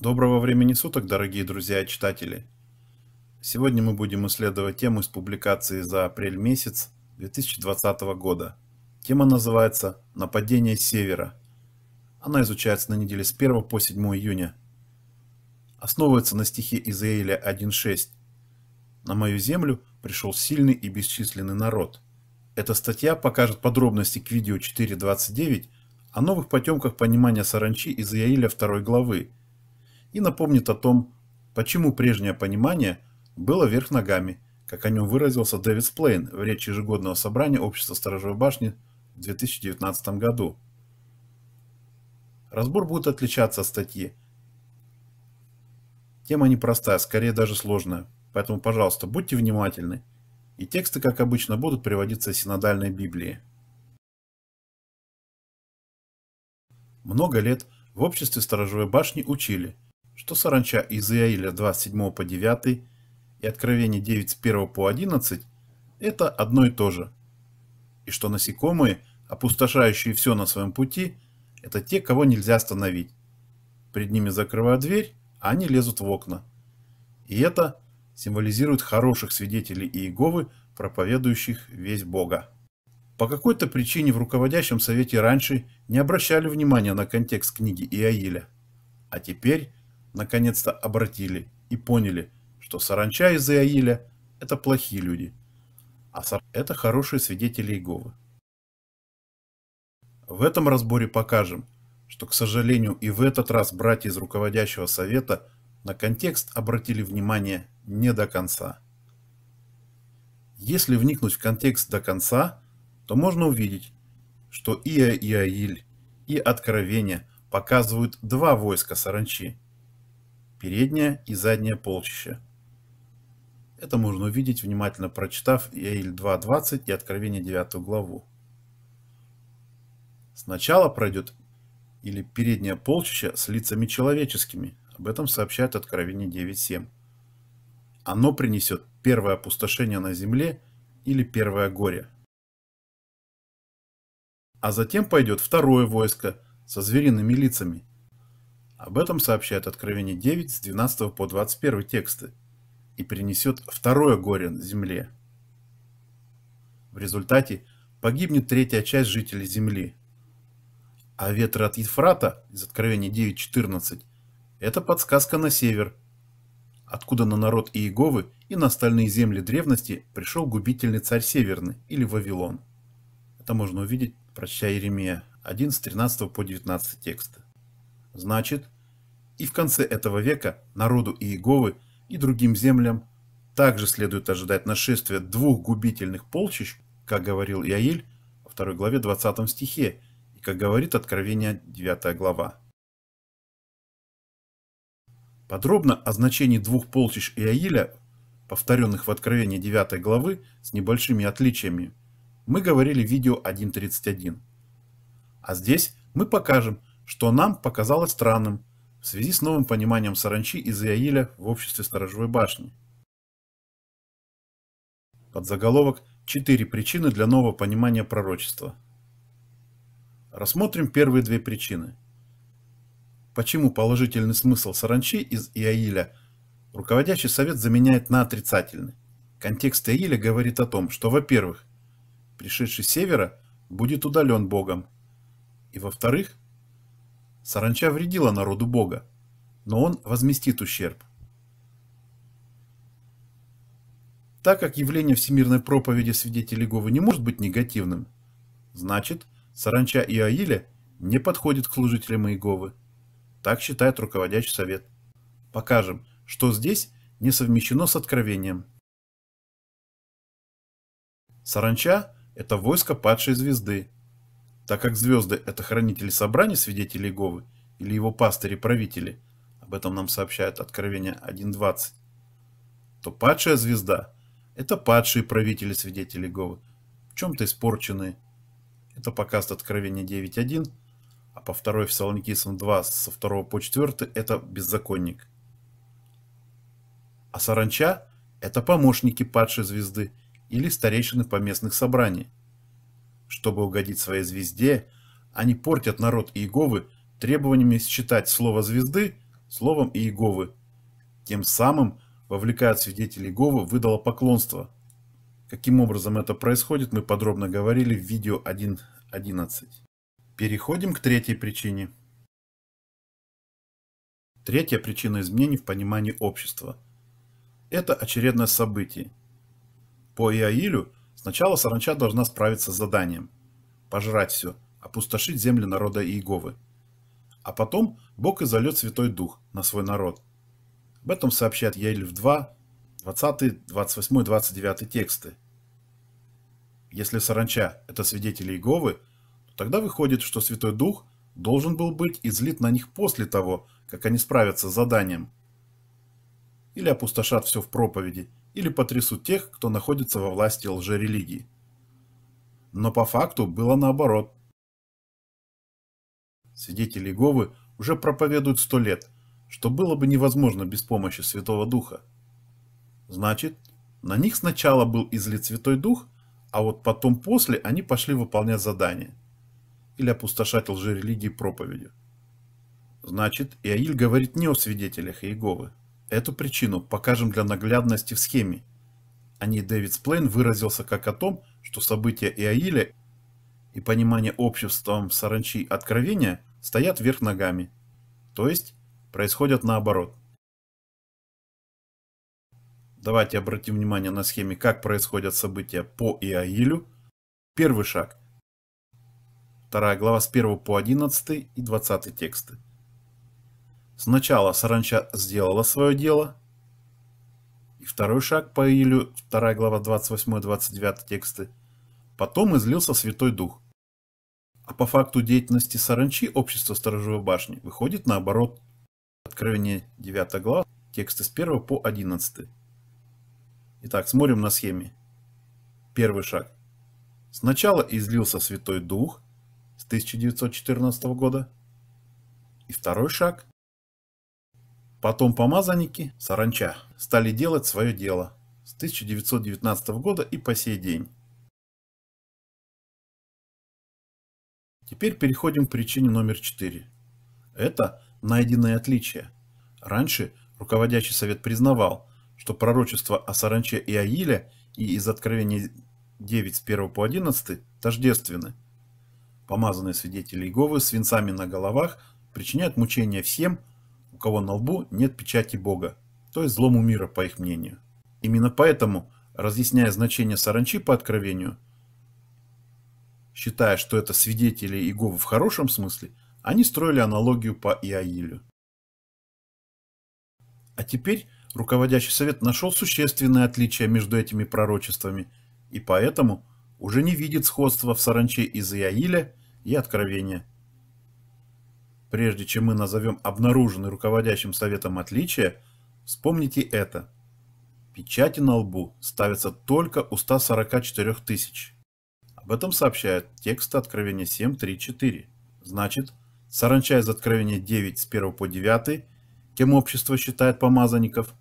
Доброго времени суток, дорогие друзья и читатели! Сегодня мы будем исследовать тему из публикации за апрель месяц 2020 года. Тема называется «Нападение севера». Она изучается на неделе с 1 по 7 июня. Основывается на стихе Изаиля 1.6. «На мою землю пришел сильный и бесчисленный народ». Эта статья покажет подробности к видео 4.29 о новых потемках понимания саранчи из Яиля 2 главы – и напомнит о том, почему прежнее понимание было вверх ногами, как о нем выразился Дэвид Сплейн в речи ежегодного собрания Общества Сторожевой Башни в 2019 году. Разбор будет отличаться от статьи. Тема непростая, скорее даже сложная, поэтому, пожалуйста, будьте внимательны. И тексты, как обычно, будут приводиться из синодальной Библии. Много лет в обществе сторожевой башни учили – что саранча из Иаиля 27 по 9 и Откровение 9 с 1 по 11 – это одно и то же, и что насекомые, опустошающие все на своем пути, это те, кого нельзя остановить. Пред ними закрывают дверь, а они лезут в окна. И это символизирует хороших свидетелей Иеговы, проповедующих весь Бога. По какой-то причине в руководящем совете раньше не обращали внимания на контекст книги Иаиля, а теперь – наконец-то обратили и поняли, что саранча из Иаиля – это плохие люди, а сар... это хорошие свидетели Иеговы. В этом разборе покажем, что, к сожалению, и в этот раз братья из руководящего совета на контекст обратили внимание не до конца. Если вникнуть в контекст до конца, то можно увидеть, что Ия и Аиль, и Откровение показывают два войска саранчи – переднее и заднее полчища. Это можно увидеть, внимательно прочитав Иаиль 2.20 и Откровение 9 главу. Сначала пройдет или переднее полчище с лицами человеческими, об этом сообщает Откровение 9.7. Оно принесет первое опустошение на земле или первое горе. А затем пойдет второе войско со звериными лицами – об этом сообщает Откровение 9 с 12 по 21 тексты и принесет второе горе на земле. В результате погибнет третья часть жителей земли. А ветры от Ефрата из Откровения 9.14 – это подсказка на север, откуда на народ Иеговы и на остальные земли древности пришел губительный царь Северный или Вавилон. Это можно увидеть, прочтя Еремия 1 с 13 по 19 текста. Значит, и в конце этого века народу Иеговы и другим землям также следует ожидать нашествия двух губительных полчищ, как говорил Иаиль во второй главе 20 стихе, и как говорит Откровение 9 глава. Подробно о значении двух полчищ Иаиля, повторенных в Откровении 9 главы с небольшими отличиями, мы говорили в видео 1.31. А здесь мы покажем, что нам показалось странным – в связи с новым пониманием саранчи из Иаиля в обществе сторожевой башни. Под заголовок «Четыре причины для нового понимания пророчества». Рассмотрим первые две причины. Почему положительный смысл саранчи из Иаиля руководящий совет заменяет на отрицательный? Контекст Иаиля говорит о том, что, во-первых, пришедший с севера будет удален Богом, и, во-вторых, Саранча вредила народу Бога, но он возместит ущерб. Так как явление всемирной проповеди свидетелей Иеговы не может быть негативным, значит, саранча и Аиля не подходят к служителям Иеговы. Так считает руководящий совет. Покажем, что здесь не совмещено с откровением. Саранча – это войско падшей звезды, так как звезды – это хранители собраний свидетелей Иеговы или его пастыри-правители, об этом нам сообщает Откровение 1.20, то падшая звезда – это падшие правители свидетелей Иеговы, в чем-то испорченные. Это показ Откровения 9.1, а по 2 Фессалоникийцам 2 со 2 по 4 – это беззаконник. А саранча – это помощники падшей звезды или старейшины поместных собраний – чтобы угодить своей звезде, они портят народ Иеговы требованиями считать слово «звезды» словом Иеговы. Тем самым вовлекая свидетелей Иеговы в поклонство. Каким образом это происходит, мы подробно говорили в видео 1.11. Переходим к третьей причине. Третья причина изменений в понимании общества. Это очередное событие. По Иаилю – Сначала саранча должна справиться с заданием. Пожрать все, опустошить земли народа Иеговы. А потом Бог изольет Святой Дух на свой народ. Об этом сообщает Ель 2, 20, 28, 29 тексты. Если саранча – это свидетели Иеговы, то тогда выходит, что Святой Дух должен был быть излит на них после того, как они справятся с заданием. Или опустошат все в проповеди – или потрясут тех, кто находится во власти лжерелигии. Но по факту было наоборот. Свидетели Иеговы уже проповедуют сто лет, что было бы невозможно без помощи Святого Духа. Значит, на них сначала был излит Святой Дух, а вот потом после они пошли выполнять задание или опустошать лжерелигии проповедью. Значит, Иаиль говорит не о свидетелях Иеговы. Эту причину покажем для наглядности в схеме. О а ней Дэвид Сплейн выразился как о том, что события Иаиля и понимание обществом саранчи откровения стоят вверх ногами, то есть происходят наоборот. Давайте обратим внимание на схеме, как происходят события по Иаилю. Первый шаг. Вторая глава с 1 по 11 и 20 тексты. Сначала саранча сделала свое дело. И второй шаг по Илю, 2 глава 28-29 тексты. Потом излился Святой Дух. А по факту деятельности саранчи общество Сторожевой башни выходит наоборот. Откровение 9 глава, тексты с 1 по 11. Итак, смотрим на схеме. Первый шаг. Сначала излился Святой Дух с 1914 года. И второй шаг. Потом помазанники, саранча, стали делать свое дело с 1919 года и по сей день. Теперь переходим к причине номер 4. Это найденные отличия. Раньше руководящий совет признавал, что пророчество о саранче и Аиле и из Откровений 9 с 1 по 11 тождественны. Помазанные свидетели Иеговы с венцами на головах причиняют мучения всем, кого на лбу нет печати Бога, то есть злому мира, по их мнению. Именно поэтому, разъясняя значение саранчи по откровению, считая, что это свидетели Иеговы в хорошем смысле, они строили аналогию по Иаилю. А теперь руководящий совет нашел существенное отличие между этими пророчествами и поэтому уже не видит сходства в саранче из Иаиля и Откровения – прежде чем мы назовем обнаруженный руководящим советом отличие, вспомните это. Печати на лбу ставятся только у 144 тысяч. Об этом сообщает текст Откровения 7.3.4. Значит, саранча из Откровения 9 с 1 по 9, кем общество считает помазанников,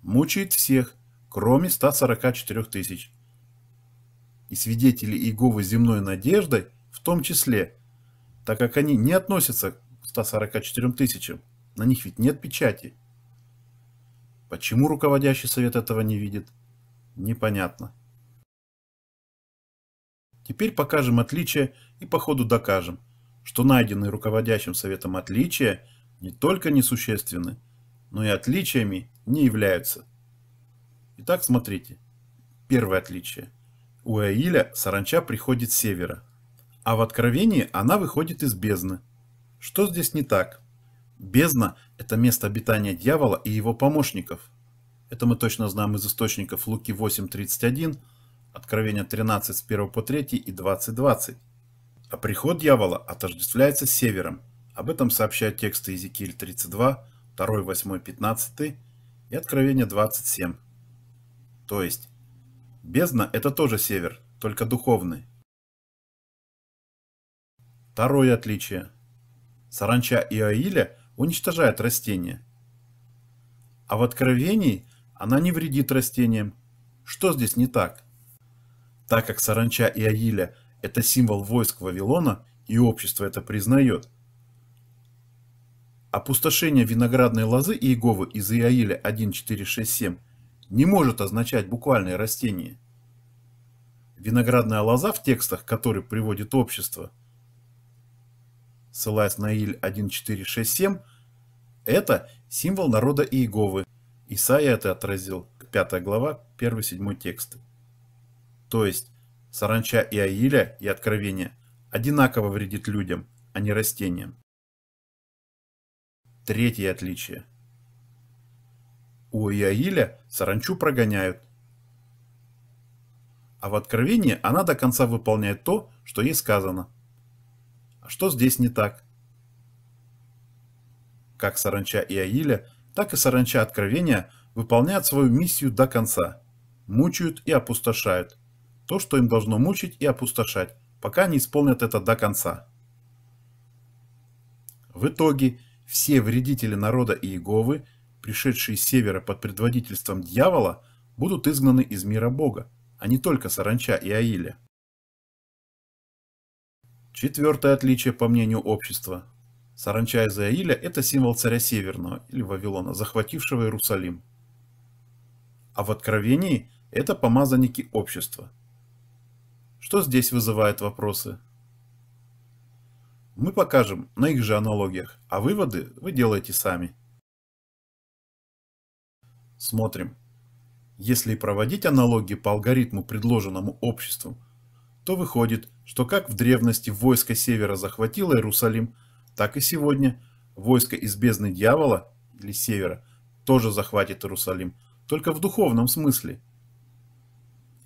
мучает всех, кроме 144 тысяч. И свидетели Иеговы земной надеждой в том числе, так как они не относятся 144 тысячам. На них ведь нет печати. Почему руководящий совет этого не видит? Непонятно. Теперь покажем отличия и по ходу докажем, что найденные руководящим советом отличия не только несущественны, но и отличиями не являются. Итак, смотрите. Первое отличие. У Аиля саранча приходит с севера, а в Откровении она выходит из бездны – что здесь не так? Бездна – это место обитания дьявола и его помощников. Это мы точно знаем из источников Луки 8.31, Откровения 13 с 1 по 3 и 20.20. А приход дьявола отождествляется с севером. Об этом сообщают тексты Иезекииль 32, 2, 8, 15 и Откровение 27. То есть, бездна – это тоже север, только духовный. Второе отличие – Саранча и аиля уничтожает растения. А в откровении она не вредит растениям. Что здесь не так? Так как саранча и аиля – это символ войск Вавилона, и общество это признает. Опустошение виноградной лозы Иеговы из Иаиля 1.4.6.7 не может означать буквальное растение. Виноградная лоза в текстах, которые приводит общество – ссылаясь на Иль 1.4.6.7, это символ народа Иеговы. Исаия это отразил, 5 глава, 1-7 текст. То есть, саранча и Аиля, и Откровение одинаково вредит людям, а не растениям. Третье отличие. У Иаиля саранчу прогоняют, а в Откровении она до конца выполняет то, что ей сказано – а что здесь не так? Как саранча и Аиля, так и саранча откровения выполняют свою миссию до конца. Мучают и опустошают. То, что им должно мучить и опустошать, пока не исполнят это до конца. В итоге все вредители народа Иеговы, пришедшие с севера под предводительством дьявола, будут изгнаны из мира Бога, а не только саранча и Аиля. Четвертое отличие, по мнению общества. Саранча из Аиля – это символ царя Северного или Вавилона, захватившего Иерусалим. А в Откровении – это помазанники общества. Что здесь вызывает вопросы? Мы покажем на их же аналогиях, а выводы вы делаете сами. Смотрим. Если проводить аналогии по алгоритму, предложенному обществом – то выходит, что как в древности войско севера захватило Иерусалим, так и сегодня войско из бездны дьявола, или севера, тоже захватит Иерусалим, только в духовном смысле.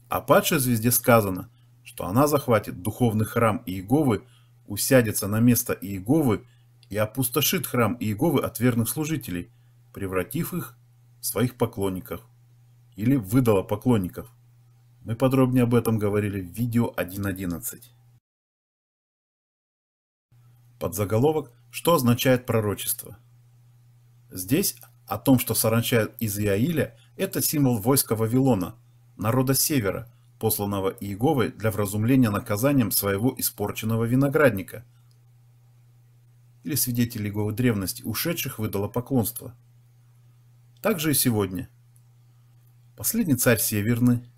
О а падшей звезде сказано, что она захватит духовный храм Иеговы, усядется на место Иеговы и опустошит храм Иеговы от верных служителей, превратив их в своих поклонников. Или выдала поклонников. Мы подробнее об этом говорили в видео 1.11. заголовок «Что означает пророчество?». Здесь о том, что саранча из Иаиля – это символ войска Вавилона, народа Севера, посланного Иеговой для вразумления наказанием своего испорченного виноградника – или свидетелей его древности, ушедших, выдало поклонство. Так же и сегодня. Последний царь Северный,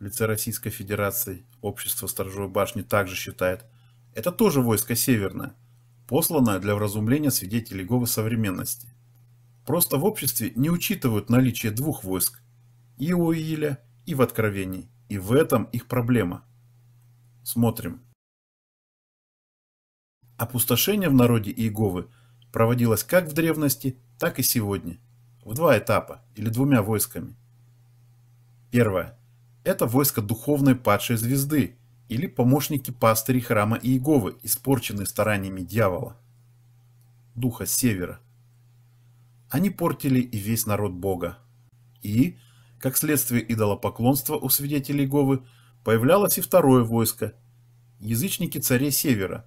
в лице Российской Федерации, общество Сторожевой башни также считает, это тоже войско северное, посланное для вразумления свидетелей Гова современности. Просто в обществе не учитывают наличие двух войск – и у Иля, и в Откровении, и в этом их проблема. Смотрим. Опустошение в народе Иеговы проводилось как в древности, так и сегодня, в два этапа или двумя войсками. Первое это войско духовной падшей звезды или помощники пастырей храма Иеговы, испорченные стараниями дьявола, духа севера. Они портили и весь народ Бога. И, как следствие идолопоклонства у свидетелей Иеговы, появлялось и второе войско – язычники царей севера,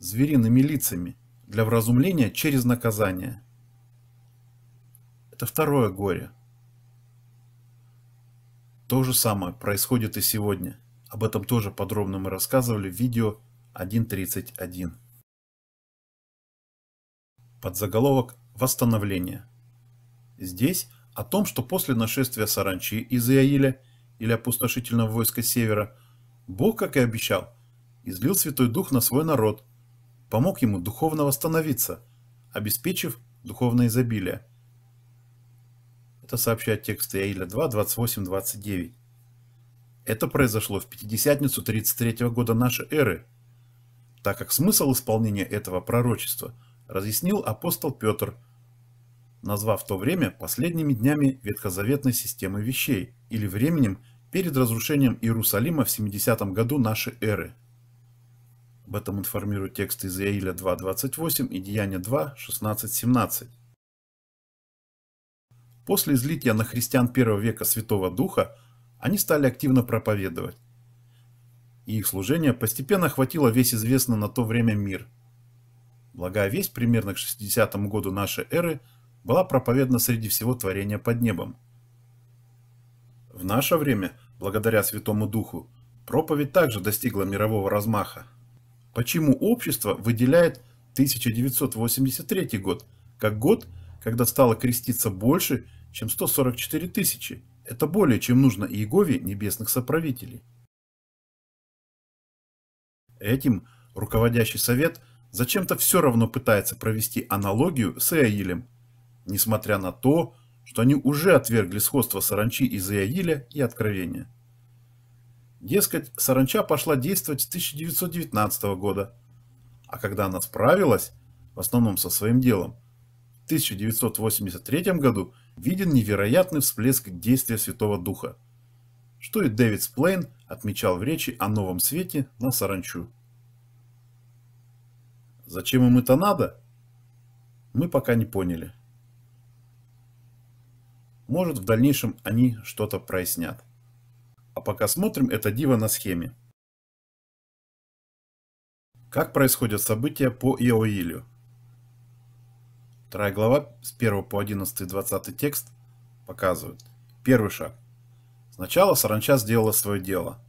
звериными лицами, для вразумления через наказание. Это второе горе – то же самое происходит и сегодня. Об этом тоже подробно мы рассказывали в видео 1.31. Подзаголовок «Восстановление». Здесь о том, что после нашествия саранчи из Иаиля или опустошительного войска Севера, Бог, как и обещал, излил Святой Дух на свой народ, помог ему духовно восстановиться, обеспечив духовное изобилие – это сообщает текст Иаиля 2, 28, 29. Это произошло в Пятидесятницу 33 года нашей эры, так как смысл исполнения этого пророчества разъяснил апостол Петр, назвав то время последними днями ветхозаветной системы вещей или временем перед разрушением Иерусалима в 70 году нашей эры. Об этом информируют тексты из Иаиля 2.28 и Деяния 2.16.17. После излития на христиан первого века Святого Духа они стали активно проповедовать. И их служение постепенно охватило весь известный на то время мир. Благая весть примерно к 60 году нашей эры была проповедана среди всего творения под небом. В наше время, благодаря Святому Духу, проповедь также достигла мирового размаха. Почему общество выделяет 1983 год как год, когда стало креститься больше, чем 144 тысячи. Это более, чем нужно Иегове небесных соправителей. Этим руководящий совет зачем-то все равно пытается провести аналогию с Иаилем, несмотря на то, что они уже отвергли сходство саранчи из Иаиля и Откровения. Дескать, саранча пошла действовать с 1919 года, а когда она справилась, в основном со своим делом, в 1983 году – виден невероятный всплеск действия Святого Духа, что и Дэвид Сплейн отмечал в речи о новом свете на саранчу. Зачем им это надо? Мы пока не поняли. Может, в дальнейшем они что-то прояснят. А пока смотрим это диво на схеме. Как происходят события по Иоилю? Вторая глава с 1 по 11 20 текст показывают. Первый шаг. Сначала саранча сделала свое дело.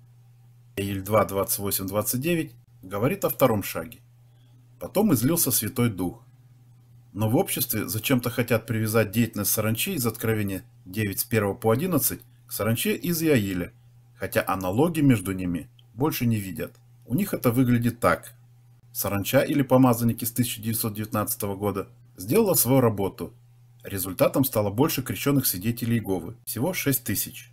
Иль 2 28 29 говорит о втором шаге. Потом излился Святой Дух. Но в обществе зачем-то хотят привязать деятельность саранчи из Откровения 9 с 1 по 11 к саранче из Иаиля, хотя аналогии между ними больше не видят. У них это выглядит так. Саранча или помазанники с 1919 года сделала свою работу. Результатом стало больше крещенных свидетелей Иеговы, всего 6 тысяч.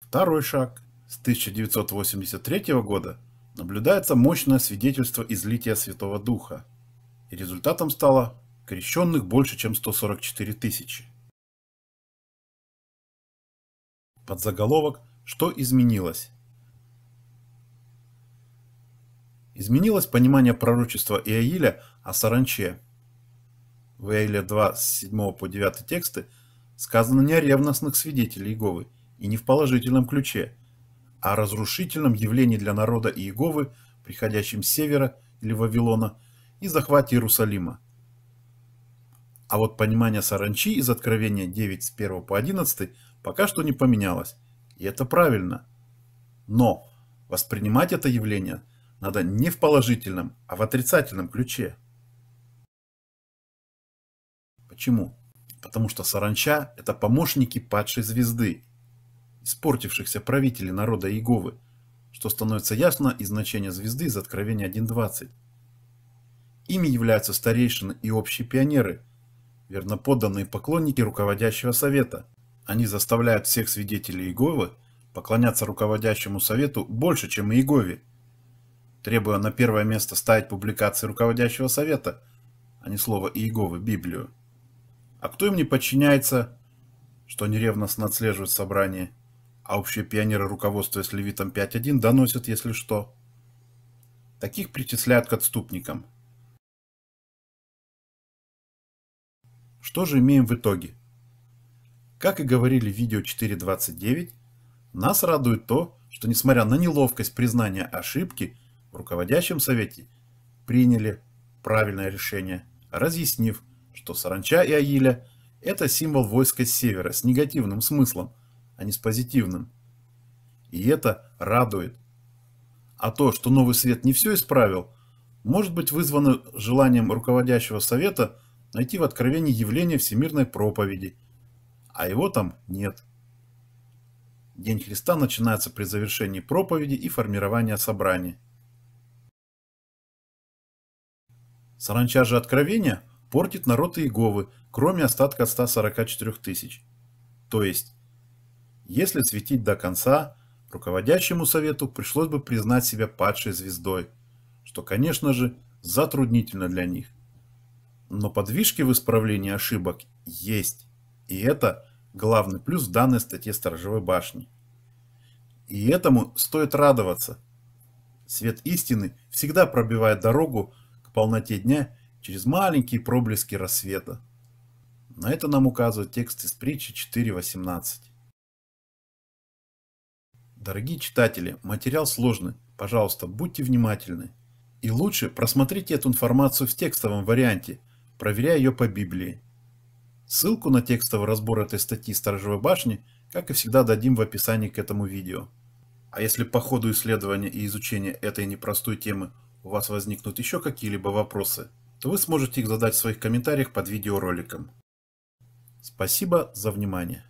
Второй шаг. С 1983 года наблюдается мощное свидетельство излития Святого Духа. И результатом стало крещенных больше, чем 144 тысячи. Под заголовок «Что изменилось?» Изменилось понимание пророчества Иаиля о саранче – в Иаиле 2 с 7 по 9 тексты сказано не о ревностных свидетелях Иеговы и не в положительном ключе, а о разрушительном явлении для народа Иеговы, приходящем с севера или Вавилона, и захвате Иерусалима. А вот понимание саранчи из Откровения 9 с 1 по 11 пока что не поменялось, и это правильно. Но воспринимать это явление надо не в положительном, а в отрицательном ключе. Почему? Потому что саранча – это помощники падшей звезды, испортившихся правителей народа Иеговы, что становится ясно из значения звезды из Откровения 1.20. Ими являются старейшины и общие пионеры, верноподданные поклонники руководящего совета. Они заставляют всех свидетелей Иеговы поклоняться руководящему совету больше, чем Иегове, требуя на первое место ставить публикации руководящего совета, а не слово Иеговы, Библию. А кто им не подчиняется, что неревностно отслеживает собрание? А общие пионеры, руководства с Левитом 5.1, доносят, если что. Таких причисляют к отступникам. Что же имеем в итоге? Как и говорили в видео 4.29, нас радует то, что несмотря на неловкость признания ошибки, в руководящем совете приняли правильное решение, разъяснив, что саранча и аиля – это символ войска севера с негативным смыслом, а не с позитивным. И это радует. А то, что новый свет не все исправил, может быть вызвано желанием руководящего совета найти в откровении явление всемирной проповеди, а его там нет. День Христа начинается при завершении проповеди и формировании собрания. Саранча же откровения портит народ Иеговы, кроме остатка 144 тысяч. То есть, если светить до конца, руководящему совету пришлось бы признать себя падшей звездой, что, конечно же, затруднительно для них. Но подвижки в исправлении ошибок есть, и это главный плюс в данной статье Сторожевой башни. И этому стоит радоваться. Свет истины всегда пробивает дорогу к полноте дня через маленькие проблески рассвета. На это нам указывает текст из притчи 4.18. Дорогие читатели, материал сложный, пожалуйста, будьте внимательны. И лучше просмотрите эту информацию в текстовом варианте, проверяя ее по Библии. Ссылку на текстовый разбор этой статьи «Сторожевой башни» как и всегда дадим в описании к этому видео. А если по ходу исследования и изучения этой непростой темы у вас возникнут еще какие-либо вопросы – то вы сможете их задать в своих комментариях под видеороликом. Спасибо за внимание.